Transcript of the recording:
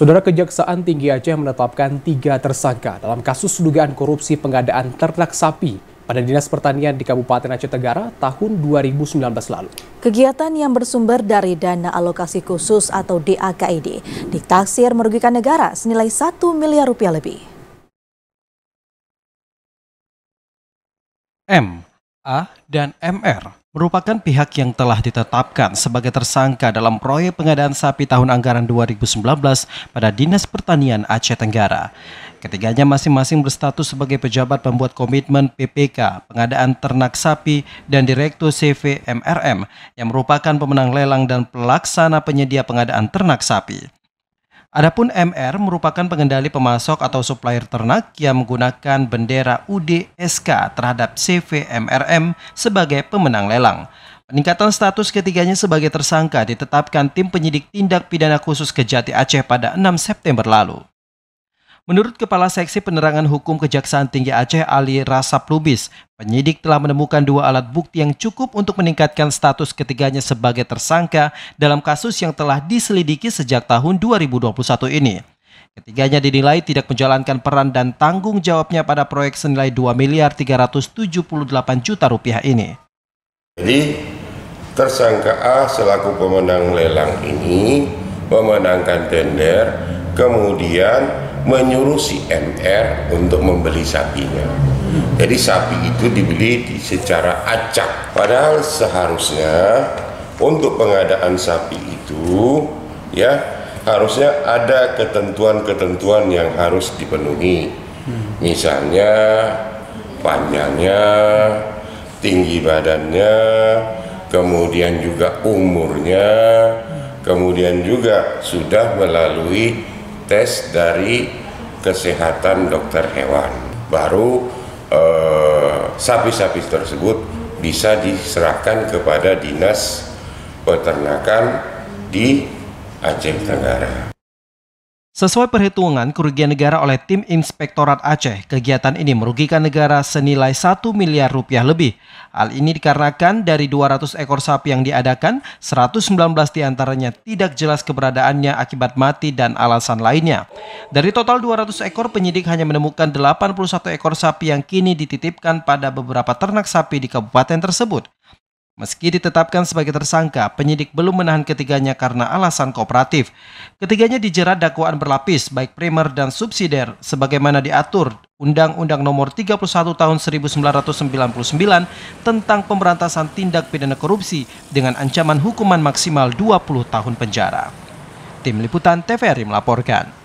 Saudara Kejaksaan Tinggi Aceh menetapkan tiga tersangka dalam kasus dugaan korupsi pengadaan ternak sapi pada Dinas Pertanian di Kabupaten Aceh Tenggara tahun 2019 lalu. Kegiatan yang bersumber dari dana alokasi khusus atau DAKID ditaksir merugikan negara senilai 1 miliar rupiah lebih. M, A, dan MR merupakan pihak yang telah ditetapkan sebagai tersangka dalam proyek pengadaan sapi tahun anggaran 2019 pada Dinas Pertanian Aceh Tenggara. Ketiganya masing-masing berstatus sebagai pejabat pembuat komitmen PPK, pengadaan ternak sapi, dan Direktur CV MRM yang merupakan pemenang lelang dan pelaksana penyedia pengadaan ternak sapi. Adapun MR merupakan pengendali pemasok atau supplier ternak yang menggunakan bendera UDSK terhadap CVMRM sebagai pemenang lelang. Peningkatan status ketiganya sebagai tersangka ditetapkan tim penyidik tindak pidana khusus Kejati Aceh pada 6 September lalu. Menurut Kepala Seksi Penerangan Hukum Kejaksaan Tinggi Aceh Ali Rasap Lubis, penyidik telah menemukan dua alat bukti yang cukup untuk meningkatkan status ketiganya sebagai tersangka dalam kasus yang telah diselidiki sejak tahun 2021 ini. Ketiganya dinilai tidak menjalankan peran dan tanggung jawabnya pada proyek senilai 2 miliar 378 juta rupiah ini. Jadi tersangka A selaku pemenang lelang ini memenangkan tender, kemudian menyuruh si MR untuk membeli sapinya. Jadi sapi itu dibeli secara acak. Padahal seharusnya untuk pengadaan sapi itu ya harusnya ada ketentuan-ketentuan yang harus dipenuhi. Misalnya panjangnya, tinggi badannya, kemudian juga umurnya, kemudian juga sudah melalui tes dari kesehatan dokter hewan. Baru eh, sapi-sapi eh, tersebut bisa diserahkan kepada dinas peternakan di Aceh Tenggara. Sesuai perhitungan kerugian negara oleh tim Inspektorat Aceh, kegiatan ini merugikan negara senilai 1 miliar rupiah lebih. Hal ini dikarenakan dari 200 ekor sapi yang diadakan, 119 diantaranya tidak jelas keberadaannya akibat mati dan alasan lainnya. Dari total 200 ekor, penyidik hanya menemukan 81 ekor sapi yang kini dititipkan pada beberapa ternak sapi di kabupaten tersebut. Meski ditetapkan sebagai tersangka, penyidik belum menahan ketiganya karena alasan kooperatif. Ketiganya dijerat dakwaan berlapis, baik primer dan subsidiar, sebagaimana diatur Undang-Undang Nomor 31 Tahun 1999 tentang pemberantasan tindak pidana korupsi dengan ancaman hukuman maksimal 20 tahun penjara. Tim Liputan TVRI melaporkan.